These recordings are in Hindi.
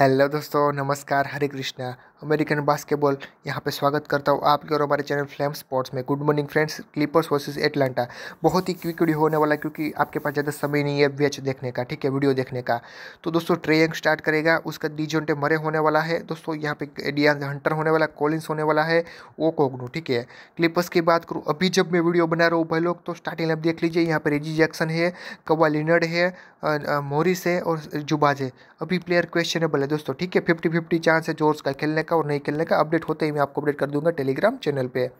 हेलो दोस्तों नमस्कार हरे कृष्णा अमेरिकन बास्केटबॉल यहाँ पे स्वागत करता हूँ आपके और हमारे चैनल फ्लेम स्पोर्ट्स में good morning friends Clippers versus Atlanta बहुत ही क्विक वीडियो होने वाला है क्योंकि आपके पास ज़्यादा समय नहीं है वेच देखने का ठीक है वीडियो देखने का तो दोस्तों ट्रेयंग स्टार्ट करेगा उसका डी जोटे मरे होने वाला है दोस्तों यहाँ पे डियांग हंटर होने वाला कॉलिंस होने वाला है वो कोगनू ठीक है क्लिपर्स की बात करूँ अभी जब मैं वीडियो बना रहा हूँ भाई लोग तो स्टार्टिंग अब देख लीजिए यहाँ पर रेजी जैक्सन है कवा लिनर्ड है मोरिस है और जुबाज है अभी प्लेयर क्वेश्चनेबल है दोस्तों ठीक है फिफ्टी फिफ्टी चांस है जोर्स का खेलने का का और नहीं खेलने का अपडेट होते ही मैं आपको अपडेट कर दूंगा टेलीग्राम चैनल पे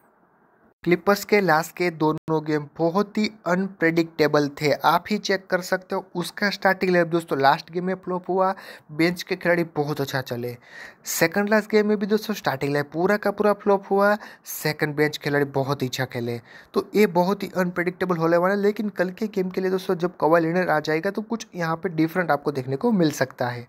क्लिपर्स के लास्ट के दोनों गेम बहुत ही अनप्रेडिक्टेबल थे आप ही चेक कर सकते हो उसका स्टार्टिंग लेवल दोस्तों लास्ट गेम में फ्लॉप हुआ बेंच के खिलाड़ी बहुत अच्छा चले सेकंड लास्ट गेम में भी दोस्तों स्टार्टिंग लेवल पूरा का पूरा फ्लॉप हुआ सेकंड बेंच खिलाड़ी बहुत ही अच्छा खेले तो ये बहुत ही अनप्रेडिक्टेबल होने वाला है लेकिन कल के गेम के लिए दोस्तों जब कवा लीनर आ जाएगा तो कुछ यहाँ पर डिफरेंट आपको देखने को मिल सकता है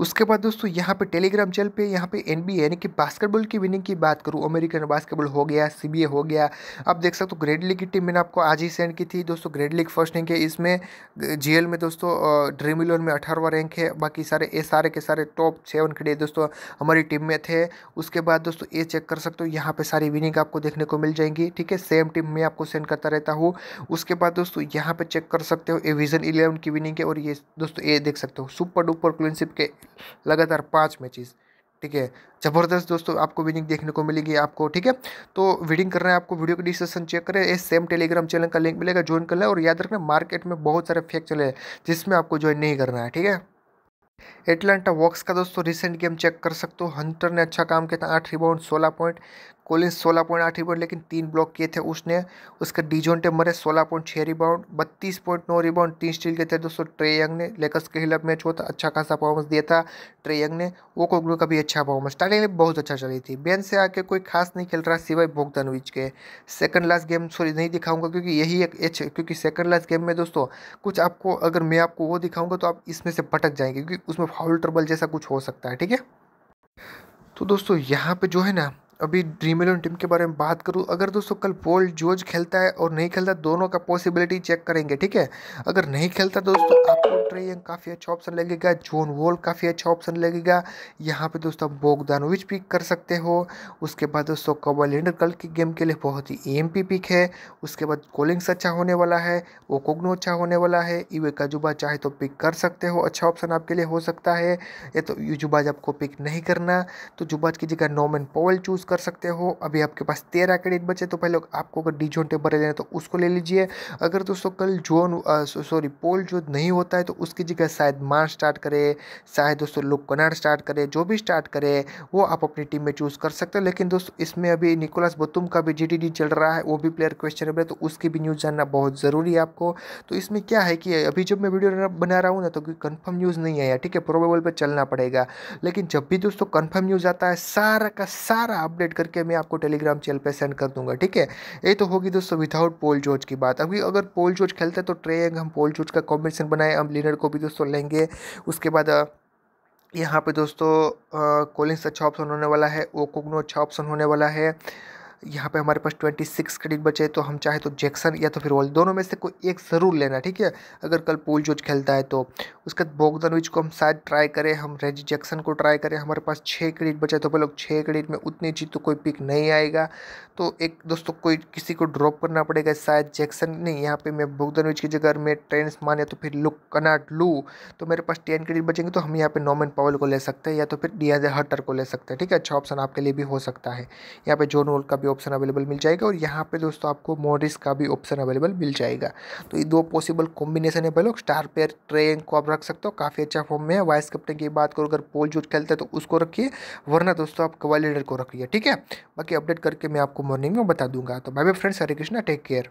उसके बाद दोस्तों यहाँ पे टेलीग्राम चैनल पे यहाँ पे एन यानी कि बास्केटबॉल की विनिंग की बात करूँ अमेरिकन बास्केटबॉल हो गया सी हो गया आप देख सकते हो तो ग्रेड लीग की टीम मैंने आपको आज ही सेंड की थी दोस्तों ग्रेड लीग फर्स्ट रैंक है इसमें जी में दोस्तों ड्रीम इलेवन में अठारहवा रैंक है बाकी सारे ए सारे के सारे टॉप सेवन खड़े दोस्तों हमारी टीम में थे उसके बाद दोस्तों ये चेक कर सकते हो यहाँ पर सारी विनिंग आपको देखने को मिल जाएंगी ठीक है सेम टीम में आपको सेंड करता रहता हूँ उसके बाद दोस्तों यहाँ पर चेक कर सकते हो ए विजन इलेवन की विनिंग है और ये दोस्तों ये देख सकते हो सुपर डुपर क्लिनशिप के लगातार पाँच मैचेस ठीक है ज़बरदस्त दोस्तों आपको विनिंग देखने को मिलेगी आपको ठीक है तो कर करना है आपको वीडियो का डिस्क्रिप्शन चेक करें इस सेम टेलीग्राम चैनल का लिंक मिलेगा ज्वाइन करना लें और याद रखना मार्केट में बहुत सारे फेक चले हैं जिसमें आपको ज्वाइन नहीं करना है ठीक है एटलांटा वॉक्स का दोस्तों रिसेंट गेम चेक कर सकते हो हंटर ने अच्छा काम किया था आठ रिबाउंड सोलह पॉइंट कोलिंस सोलह पॉइंट आठ रिबाउंड लेकिन तीन ब्लॉक किए थे उसने उसके डिजोनटे मरे सोलह पॉइंट छः रिबाउंड बत्तीस पॉइंट नौ रिबाउंड तीन स्टील के थे दोस्तों ट्रेयंग ने लेकर्स के खिलाफ मैच हुआ था अच्छा खासा परफॉर्मेंस दिया था ट्रेयंग ने वो ग्रो का भी अच्छा परफॉर्मेंस स्टार्टिंग में बहुत अच्छा चली थी बेन से आके कोई खास नहीं खेल रहा सिवाय भोगदानविच के सेकंड लास्ट गेम सॉरी नहीं दिखाऊंगा क्योंकि यही एक एच क्योंकि सेकंड लास्ट गेम में दोस्तों कुछ आपको अगर मैं आपको वो दिखाऊंगा तो आप इसमें से भटक जाएंगे क्योंकि उसमें फाउल ट्रबल जैसा कुछ हो सकता है ठीक है तो दोस्तों यहाँ पे जो है ना अभी ड्रीम इलेवन टीम के बारे में बात करूँ अगर दोस्तों कल बोल्ड जोज खेलता है और नहीं खेलता दोनों का पॉसिबिलिटी चेक करेंगे ठीक है अगर नहीं खेलता दोस्तों आपको ट्रेयंग काफ़ी अच्छा ऑप्शन लगेगा जोन वॉल काफ़ी अच्छा ऑप्शन लगेगा यहाँ पे दोस्तों आप विच पिक कर सकते हो उसके बाद दोस्तों इंडर कल की गेम के लिए बहुत ही एम पिक है उसके बाद कोलिंग्स अच्छा होने वाला है ओकोग्नो अच्छा होने वाला है इवे काजुबा चाहे तो पिक कर सकते हो अच्छा ऑप्शन आपके लिए हो सकता है या तो जुबाज आपको पिक नहीं करना तो जुबाज की जगह नोमेन पॉवल चूज़ कर सकते हो अभी आपके पास तेरह क्रेडिट बचे तो पहले आपको अगर डी जोन टेम्पर लेना है तो उसको ले लीजिए अगर दोस्तों कल जोन सॉरी पोल जो नहीं होता है तो उसकी जगह शायद मार स्टार्ट करे शायद दोस्तों लोग कनाड स्टार्ट करे जो भी स्टार्ट करे वो आप अपनी टीम में चूज़ कर सकते हो लेकिन दोस्तों इसमें अभी निकोलस बतुम का भी जी चल रहा है वो भी प्लेयर क्वेश्चन है तो उसकी भी न्यूज़ जानना बहुत ज़रूरी है आपको तो इसमें क्या है कि अभी जब मैं वीडियो बना रहा हूँ ना तो कन्फर्म न्यूज़ नहीं आया ठीक है प्रोबेबल पर चलना पड़ेगा लेकिन जब भी दोस्तों कन्फर्म न्यूज़ आता है सारा का सारा अपडेट अपडेट करके मैं आपको टेलीग्राम चैनल पर सेंड कर दूंगा ठीक है ये तो होगी दोस्तों विदाउट पोल जोज की बात अभी अगर पोल जोज खेलते हैं तो ट्रेंग हम पोल जोज का कॉम्बिनेशन बनाए हम लीनर को भी दोस्तों लेंगे उसके बाद यहाँ पे दोस्तों कोलिंग्स अच्छा ऑप्शन होने वाला है ओकोगनो अच्छा ऑप्शन होने वाला है यहाँ पे हमारे पास ट्वेंटी सिक्स क्रेडिट बचे तो हम चाहे तो जैक्सन या तो फिर वॉल दोनों में से कोई एक ज़रूर लेना ठीक है अगर कल पोल जोज खेलता है तो उसके बाद बोगदनविच को हम शायद ट्राई करें हम रेजी जैक्सन को ट्राई करें हमारे पास छः क्रेडिट बचा तो भाई लोग छः क्रेडिट में उतनी चीज़ तो कोई पिक नहीं आएगा तो एक दोस्तों कोई किसी को ड्रॉप करना पड़ेगा शायद जैक्सन नहीं यहाँ पे मैं बोगदनविच की जगह मैं ट्रेंस मान या तो फिर लुक कनाट लू तो मेरे पास टेन क्रेडिट बचेंगे तो हम यहाँ पे नॉमन पावल को ले सकते हैं या तो फिर डी हटर को ले सकते हैं ठीक है अच्छा ऑप्शन आपके लिए भी हो सकता है यहाँ पे जोन रोल का भी ऑप्शन अवेलेबल मिल जाएगा और यहाँ पे दोस्तों आपको मोरिस का भी ऑप्शन अवेलेबल मिल जाएगा तो ये दो पॉसिबल कॉम्बिनेशन है भाई लोग स्टार पेयर ट्रेन को आप रख रख सकते हो काफ़ी अच्छा फॉर्म में है वाइस कैप्टन की बात करो अगर पोल जूट खेलते हैं तो उसको रखिए वरना दोस्तों आप कवाली को रखिए ठीक है बाकी अपडेट करके मैं आपको मॉर्निंग में बता दूंगा तो bye bye friends Hare Krishna take care